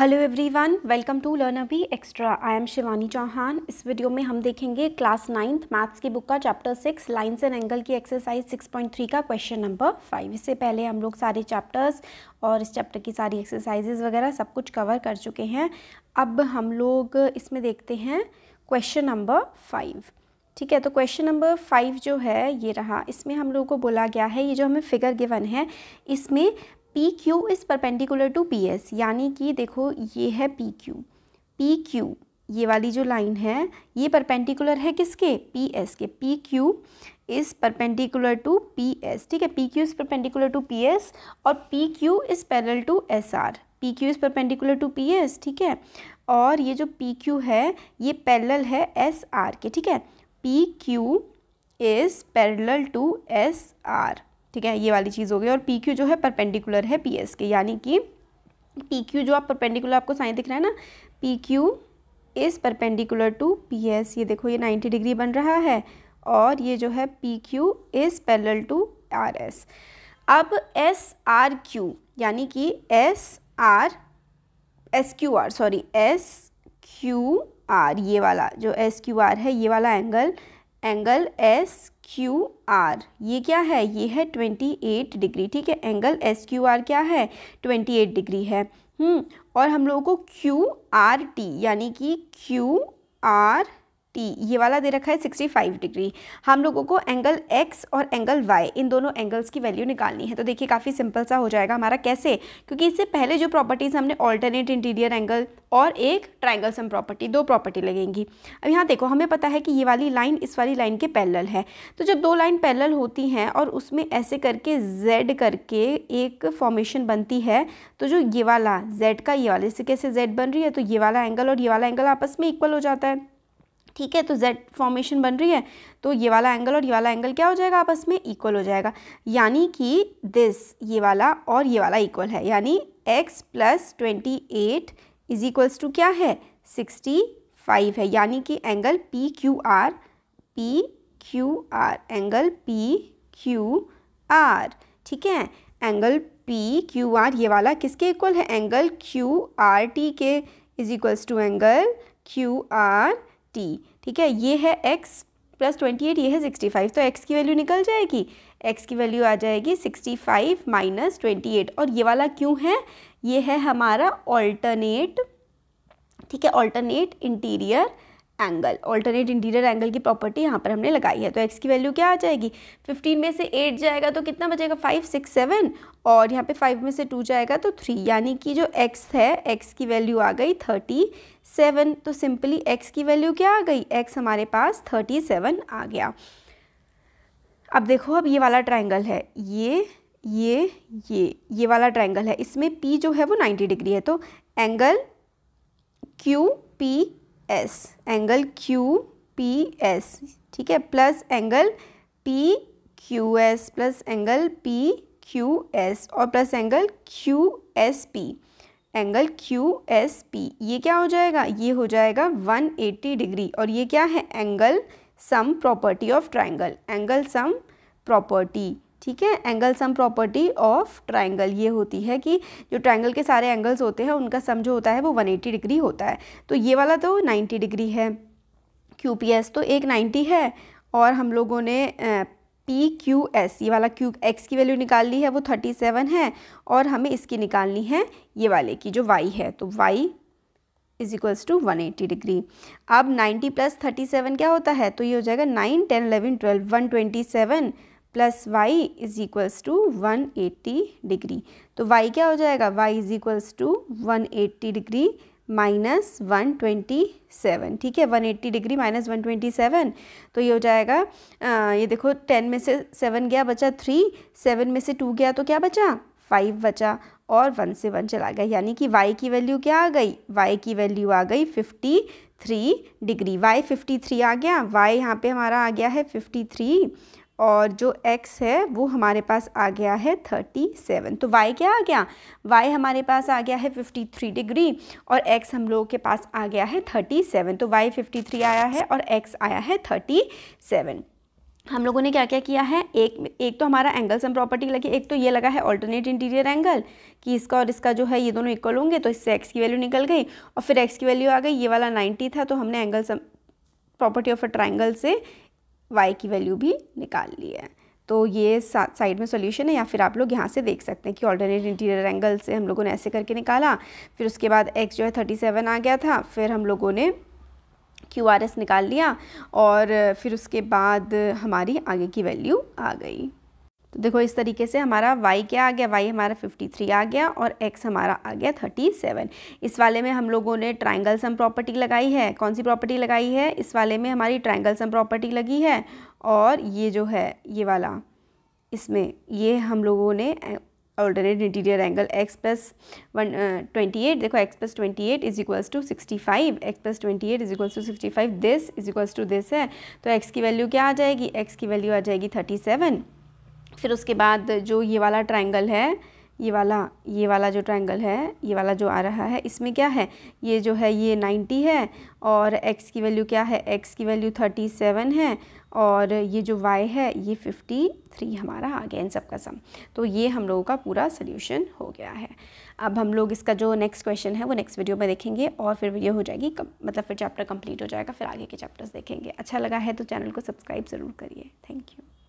hello everyone welcome to learn अभी extra I am Shivani Chauhan इस वीडियो में हम देखेंगे क्लास नाइन्थ मैथ्स की बुक का chapter six lines and angle की एक्सरसाइज सिक्स पॉइंट थ्री का क्वेश्चन नंबर फाइव इससे पहले हम लोग सारे चैप्टर्स और इस चैप्टर की सारी एक्सरसाइजेज वगैरह सब कुछ कवर कर चुके हैं अब हम लोग इसमें देखते हैं क्वेश्चन नंबर फाइव ठीक है तो क्वेश्चन नंबर फाइव जो है ये रहा इसमें हम लोगों को बोला गया है ये जो हमें फिगर गिवन है इसमें P Q is perpendicular to P S यानी कि देखो ये है पी क्यू पी क्यू ये वाली जो लाइन है ये परपेंडिकुलर है किसके पी एस के P Q is perpendicular to P S ठीक है P Q is perpendicular to P S और P Q is parallel to S R P Q is perpendicular to P S ठीक है और ये जो पी क्यू है ये पैरल है एस आर के ठीक है P Q is parallel to S R ठीक है ये वाली चीज़ हो गई और पी क्यू जो है परपेंडिकुलर है पी एस के यानी कि पी क्यू जो आप परपेंडिकुलर आपको साइन दिख रहा है ना P Q is perpendicular to P S ये देखो ये नाइन्टी डिग्री बन रहा है और ये जो है P Q is parallel to R S अब एस आर क्यू यानी कि S R S Q R sorry S Q R ये वाला जो एस क्यू आर है ये वाला angle angle S Q R ये क्या है ये है ट्वेंटी एट डिग्री ठीक है एंगल एस क्यू आर क्या है ट्वेंटी एट डिग्री है हम्म, और हम लोगों को क्यू आर टी यानी कि क्यू आर टी ये वाला दे रखा है 65 डिग्री हम लोगों को एंगल एक्स और एंगल वाई इन दोनों एंगल्स की वैल्यू निकालनी है तो देखिए काफ़ी सिंपल सा हो जाएगा हमारा कैसे क्योंकि इससे पहले जो प्रॉपर्टीज़ हमने ऑल्टरनेट इंटीरियर एंगल और एक ट्राइंगल सम प्रॉपर्टी दो प्रॉपर्टी लगेंगी अब यहाँ देखो हमें पता है कि ये वाली लाइन इस वाली लाइन के पैरल है तो जब दो लाइन पैरल होती हैं और उसमें ऐसे करके जेड करके एक फॉर्मेशन बनती है तो जो ये वाला जेड का ये वाला इससे कैसे जेड बन रही है तो ये वाला एंगल और ये वाला एंगल आपस में इक्वल हो जाता है ठीक है तो जेड फॉर्मेशन बन रही है तो ये वाला एंगल और ये वाला एंगल क्या हो जाएगा आपस में इक्वल हो जाएगा यानी कि दिस ये वाला और ये वाला इक्वल है यानी X plus twenty eight is equals to क्या है सिक्सटी फाइव है यानी कि angle P Q R P Q R angle P Q R ठीक है एंगल पी क्यू आर ये वाला किसके इक्वल है एंगल क्यू आर टी के is equals to angle Q R T ठीक है ये है एक्स प्लस ट्वेंटी एट ये है सिक्सटी फाइव तो एक्स की वैल्यू निकल जाएगी एक्स की वैल्यू आ जाएगी sixty five minus twenty eight और ये वाला क्यों है ये है हमारा ऑल्टरनेट ठीक है alternate interior angle alternate interior angle की प्रॉपर्टी यहाँ पर हमने लगाई है तो एक्स की वैल्यू क्या आ जाएगी फिफ्टीन में से एट जाएगा तो कितना बचेगा फाइव सिक्स सेवन और यहाँ पे फाइव में से टू जाएगा तो थ्री यानी कि जो एक्स है एक्स की वैल्यू आ गई थर्टी सेवन तो सिंपली एक्स की वैल्यू क्या आ गई एक्स हमारे पास थर्टी सेवन आ गया अब देखो अब ये वाला ट्राइंगल है ये ये ये ये वाला ट्राइंगल है इसमें पी जो है वो नाइन्टी डिग्री है तो angle Q P S angle Q P S ठीक है plus angle P Q S plus angle P Q S और plus angle Q S P angle Q S P ये क्या हो जाएगा ये हो जाएगा 180 डिग्री और ये क्या है angle sum property of triangle angle sum property ठीक है angle sum property of triangle ये होती है कि जो ट्राइंगल के सारे एंगल्स होते हैं उनका सम जो होता है वो 180 डिग्री होता है तो ये वाला तो 90 डिग्री है क्यू पी एस तो एक 90 है और हम लोगों ने पी क्यू एस ये वाला क्यू एक्स की वैल्यू निकालनी है वो 37 है और हमें इसकी निकालनी है ये वाले की जो वाई है तो Y is equals to one eighty degree अब 90 प्लस 37 क्या होता है तो ये हो जाएगा 9, 10, 11, 12, 127 plus Y is equals to one eighty degree तो वाई क्या हो जाएगा Y is equals to one eighty degree minus one twenty seven ठीक है one eighty degree minus one twenty seven तो ये हो जाएगा आ, ये देखो टेन में से सेवन गया बचा थ्री सेवन में से टू गया तो क्या बचा फाइव बचा और वन से वन चला गया यानी कि y की वैल्यू क्या आ गई y की वैल्यू आ गई fifty three degree y fifty three आ गया y यहाँ पे हमारा आ गया है फिफ्टी थ्री और जो x है वो हमारे पास आ गया है 37 तो y क्या आ गया y हमारे पास आ गया है 53 डिग्री और x हम लोगों के पास आ गया है 37 तो y 53 आया है और x आया है 37 हम लोगों ने क्या क्या किया है एक एक तो हमारा एंगल सम प्रॉपर्टी लगी एक तो ये लगा है ऑल्टरनेट इंटीरियर एंगल कि इसका और इसका जो है ये दोनों इक्वल होंगे तो इससे एक्स की वैल्यू निकल गई और फिर एक्स की वैल्यू आ गई ये वाला नाइन्टी था तो हमने angle sum property of a triangle से y की वैल्यू भी निकाल ली है तो ये साइड में सॉल्यूशन है या फिर आप लोग यहाँ से देख सकते हैं कि ऑल्टरनेट इंटीरियर एंगल से हम लोगों ने ऐसे करके निकाला फिर उसके बाद x जो है 37 आ गया था फिर हम लोगों ने क्यू आर एस निकाल लिया और फिर उसके बाद हमारी आगे की वैल्यू आ गई तो देखो इस तरीके से हमारा y क्या आ गया y हमारा 53 आ गया और x हमारा आ गया 37 इस वाले में हम लोगों ने ट्राइंगल सम प्रॉपर्टी लगाई है कौन सी प्रॉपर्टी लगाई है इस वाले में हमारी ट्राइंगल सम प्रॉपर्टी लगी है और ये जो है ये वाला इसमें ये हम लोगों ने alternate interior angle X plus one twenty eight देखो X plus twenty eight is equals to sixty five X plus twenty eight is equals to sixty five this is equals to this है तो X की value क्या आ जाएगी X की value आ जाएगी thirty seven फिर उसके बाद जो ये वाला ट्राइंगल है ये वाला ये वाला जो ट्राइंगल है ये वाला जो आ रहा है इसमें क्या है ये जो है ये 90 है और x की वैल्यू क्या है x की वैल्यू 37 है और ये जो y है ये 53 हमारा आ गया इन सब का सम तो ये हम लोगों का पूरा सोल्यूशन हो गया है अब हम लोग इसका जो नेक्स्ट क्वेश्चन है वो नेक्स्ट वीडियो में देखेंगे और फिर वीडियो हो जाएगी कम, मतलब फिर चैप्टर कंप्लीट हो जाएगा फिर आगे के चैप्टर्स देखेंगे अच्छा लगा है तो चैनल को सब्सक्राइब ज़रूर करिए थैंक यू